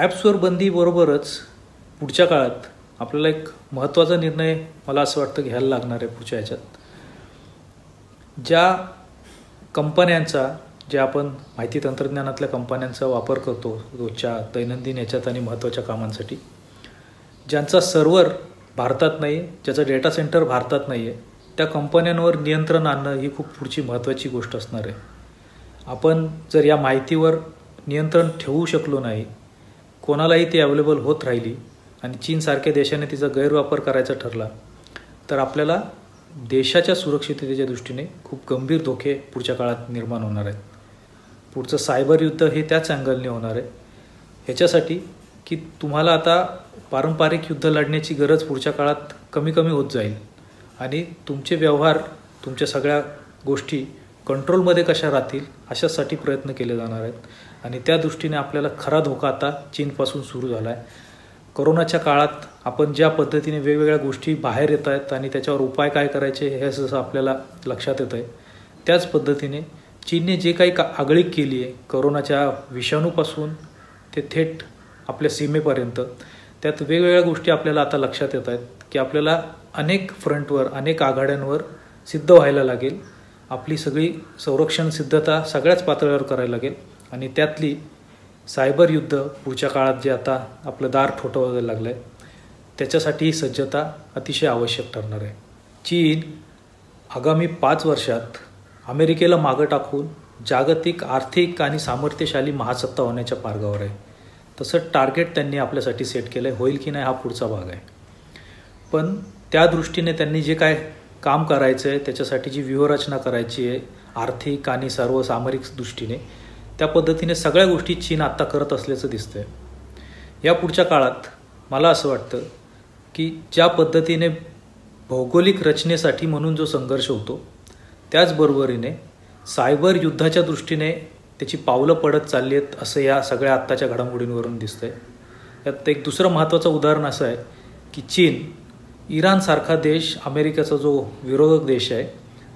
ॲप्सवर बंदीबरोबरच पुढच्या काळात आपल्याला एक महत्त्वाचा निर्णय मला असं वाटतं घ्यायला लागणार आहे पुढच्या ह्याच्यात ज्या कंपन्यांचा जे आपण माहिती तंत्रज्ञानातल्या कंपन्यांचा वापर करतो रोजच्या दैनंदिन याच्यात आणि महत्त्वाच्या कामांसाठी ज्यांचा सर्व्हर भारतात नाही आहे ज्याचं डेटा सेंटर भारतात नाही आहे त्या कंपन्यांवर नियंत्रण आणणं ही खूप पुढची महत्त्वाची गोष्ट असणार आहे आपण जर या माहितीवर नियंत्रण ठेवू शकलो नाही कोणालाही ती अवेलेबल होत राहिली आणि चीनसारख्या देशाने तिचा गैरवापर करायचा ठरला तर आपल्याला देशाच्या सुरक्षिततेच्या दृष्टीने खूप गंभीर धोके पुढच्या काळात निर्माण होणार आहेत पुढचं सायबर युद्ध हे त्याच अँगलने होणार आहे ह्याच्यासाठी की तुम्हाला आता पारंपरिक युद्ध लढण्याची गरज पुढच्या काळात कमी कमी होत जाईल आणि तुमचे व्यवहार तुमच्या सगळ्या गोष्टी कंट्रोलमध्ये कशा राहतील अशासाठी प्रयत्न केले जाणार आहेत आणि त्या दृष्टीने आपल्याला खरा धोका आता चीनपासून सुरू झाला आहे करोनाच्या काळात आपण ज्या पद्धतीने वेगवेगळ्या गोष्टी बाहेर येत आहेत आणि त्याच्यावर उपाय काय करायचे हे जसं आपल्याला लक्षात येत आहे त्याच पद्धतीने चीनने जे काही का आगळीक केली आहे करोनाच्या विषाणूपासून ते थेट आपल्या सीमेपर्यंत त्यात वेगवेगळ्या गोष्टी आपल्याला आता लक्षात येत आहेत की आपल्याला अनेक फ्रंटवर अनेक आघाड्यांवर सिद्ध व्हायला लागेल आपली सगळी संरक्षण सिद्धता सगळ्याच पातळीवर करायला लागेल आणि त्यातली सायबर युद्ध पुढच्या काळात जे आता आपलं दार ठोठवायला लागलं आहे त्याच्यासाठी ही सज्जता अतिशय आवश्यक ठरणार आहे चीन आगामी पाच वर्षात अमेरिकेला मागं टाकून जागतिक आर्थिक आणि सामर्थ्यशाली महासत्ता होण्याच्या मार्गावर आहे तसं टार्गेट त्यांनी आपल्यासाठी सेट केलं आहे होईल की नाही हा पुढचा भाग आहे पण त्या दृष्टीने त्यांनी जे काय काम करायचं आहे त्याच्यासाठी जी व्यूहरचना करायची आहे आर्थिक आणि सर्व सामरिक दृष्टीने त्या पद्धतीने सगळ्या गोष्टी चीन आत्ता करत असल्याचं दिसतं आहे या पुढच्या काळात मला असं वाटतं की ज्या पद्धतीने भौगोलिक रचनेसाठी म्हणून जो संघर्ष होतो त्याचबरोबरीने सायबर युद्धाच्या दृष्टीने त्याची पावलं पडत चालली आहेत असं या सगळ्या आत्ताच्या घडामोडींवरून दिसतं आहे त्यात एक दुसरं महत्त्वाचं उदाहरण असं आहे की चीन इराणसारखा देश अमेरिकेचा जो विरोधक देश आहे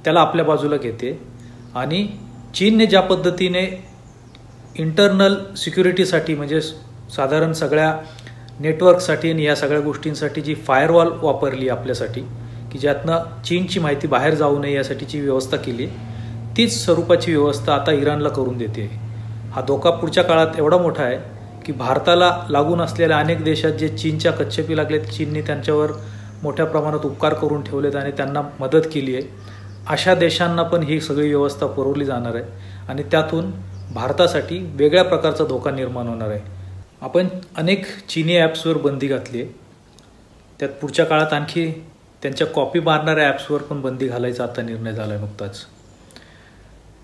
त्याला आपल्या बाजूला घेते आणि चीनने ज्या पद्धतीने इंटरनल सिक्युरिटीसाठी म्हणजे साधारण सगळ्या नेटवर्कसाठी आणि या सगळ्या गोष्टींसाठी जी फायरवॉल वापरली आपल्यासाठी की ज्यातनं चीनची माहिती बाहेर जाऊ नये यासाठीची व्यवस्था केली तीच स्वरूपाची व्यवस्था आता इराणला करून देते हा धोका पुढच्या काळात एवढा मोठा आहे की भारताला लागून असलेल्या अनेक देशात जे चीनच्या कच्छपी लागलेत चीनने त्यांच्यावर मोठ्या प्रमाणात उपकार करून ठेवलेत आणि त्यांना मदत केली आहे अशा देशांना पण ही सगळी व्यवस्था पुरवली जाणार आहे आणि त्यातून भारतासाठी वेगळ्या प्रकारचा धोका निर्माण होणार आहे आपण अनेक चीनी ॲप्सवर बंदी घातली आहे त्यात पुढच्या काळात आणखी त्यांच्या कॉपी मारणाऱ्या ॲप्सवर पण बंदी घालायचा आता निर्णय झाला आहे नुकताच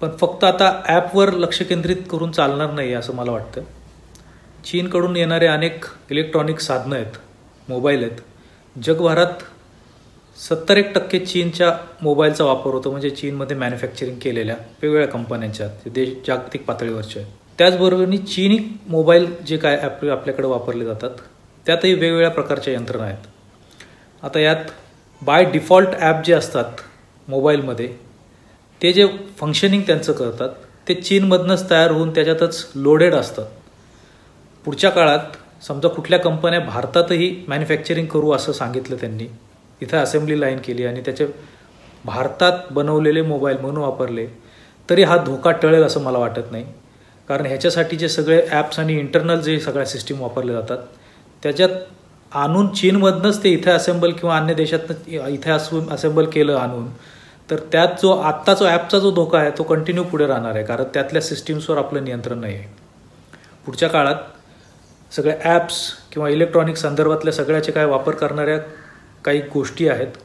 पण फक्त आता ॲपवर लक्ष केंद्रित करून चालणार नाही असं मला वाटतं चीनकडून येणारे अनेक इलेक्ट्रॉनिक साधनं आहेत मोबाईल आहेत जगभरात सत्तर एक टक्के चीनच्या मोबाईलचा वापर होतो म्हणजे चीनमध्ये मॅन्युफॅक्चरिंग केलेल्या वेगवेगळ्या कंपन्यांच्या देश जागतिक पातळीवरच्या आहेत त्याचबरोबरनी चीनी मोबाईल जे काय ॲप आपल्याकडे वापरले जातात त्यातही वेगवेगळ्या प्रकारच्या यंत्रणा आहेत आता यात बाय डिफॉल्ट ॲप जे असतात मोबाईलमध्ये ते जे फंक्शनिंग त्यांचं करतात ते चीनमधनंच तयार होऊन त्याच्यातच लोडेड असतात पुढच्या काळात समजा कुठल्या कंपन्या भारतातही मॅन्युफॅक्चरिंग करू असं सांगितलं त्यांनी इथं असेंब्ली लाईन केली आणि त्याचे भारतात बनवलेले मोबाईल म्हणून वापरले तरी हा धोका टळेल असं मला वाटत नाही कारण ह्याच्यासाठी जे सगळे ॲप्स आणि इंटरनल जे सगळ्या सिस्टीम वापरले जातात त्याच्यात आणून चीनमधनंच ते इथे असेंबल किंवा अन्य देशातनं इथे असून असेंबल केलं आणून तर त्यात जो आत्ता जो ॲपचा जो धोका आहे तो कंटिन्यू पुढे राहणार आहे कारण त्यातल्या सिस्टीम्सवर आपलं नियंत्रण नाही आहे पुढच्या काळात सगळ्या ॲप्स किंवा इलेक्ट्रॉनिक संदर्भातल्या सगळ्याचे काय वापर करणाऱ्या काही गोष्टी आहेत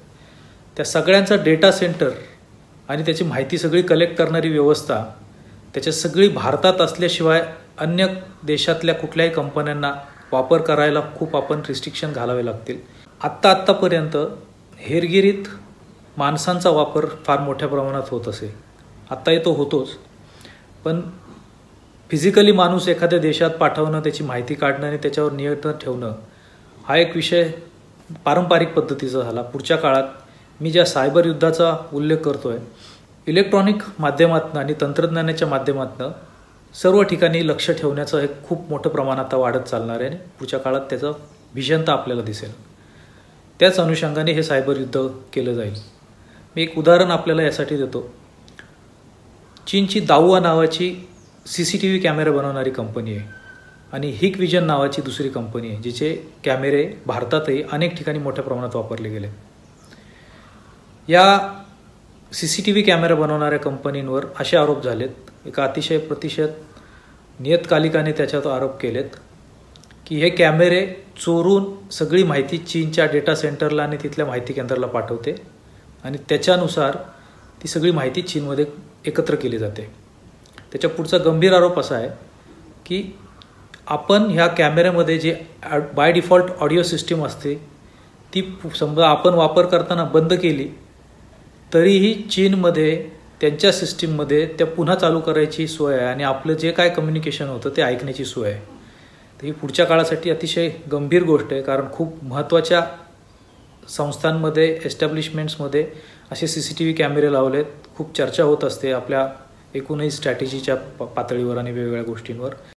त्या सगळ्यांचा डेटा सेंटर आणि त्याची माहिती सगळी कलेक्ट करणारी व्यवस्था त्याच्या सगळी भारतात असल्याशिवाय अन्य देशातल्या कुठल्याही कंपन्यांना वापर करायला खूप आपण रिस्ट्रिक्शन घालावे लागतील आत्ता आत्तापर्यंत हेरगिरीत माणसांचा वापर फार मोठ्या प्रमाणात होत असे आत्ताही तो होतोच पण फिजिकली माणूस एखाद्या देशात पाठवणं त्याची माहिती काढणं आणि त्याच्यावर नियंत्रण ठेवणं हा एक विषय पारंपरिक पद्धतीचा झाला पुढच्या काळात मी ज्या सायबर युद्धाचा उल्लेख करतो आहे इलेक्ट्रॉनिक माध्यमातनं आणि तंत्रज्ञानाच्या माध्यमातनं सर्व ठिकाणी लक्ष ठेवण्याचं हे खूप मोठं प्रमाण आता वाढत चालणार आहे आणि पुढच्या काळात त्याचं भीषणता आपल्याला दिसेल त्याच अनुषंगाने हे सायबर युद्ध केलं जाईल मी एक उदाहरण आपल्याला यासाठी देतो चीनची दाऊआ नावाची C C T V camera बनवणारी कंपनी आहे आणि हिक विजन नावाची दुसरी कंपनी आहे जिचे कॅमेरे भारतातही अनेक ठिकाणी मोठ्या प्रमाणात वापरले गेले या C C T V camera बनवणाऱ्या कंपनींवर असे आरोप झालेत एका अतिशय प्रतिशत नियतकालिकाने त्याच्यात आरोप केलेत की हे कॅमेरे चोरून सगळी माहिती चीनच्या डेटा सेंटरला आणि तिथल्या माहिती केंद्राला पाठवते आणि त्याच्यानुसार ती सगळी माहिती चीनमध्ये एकत्र केली जाते त्याच्या पुढचा गंभीर आरोप असा आहे की आपण ह्या कॅमेऱ्यामध्ये जे बाय डिफॉल्ट ऑडिओ सिस्टीम असते ती समजा आपण वापर करताना बंद केली तरीही चीनमध्ये त्यांच्या सिस्टीममध्ये त्या पुन्हा चालू करायची सोय आहे आणि आपलं जे काय कम्युनिकेशन होतं ते ऐकण्याची सोय आहे तर ही पुढच्या काळासाठी अतिशय गंभीर गोष्ट आहे कारण खूप महत्त्वाच्या संस्थांमध्ये एस्टॅब्लिशमेंट्समध्ये असे सी सी टी व्ही कॅमेरे लावलेत खूप चर्चा होत असते आपल्या एकूणही स्ट्रॅटेजीच्या पातळीवर आणि वेगवेगळ्या गोष्टींवर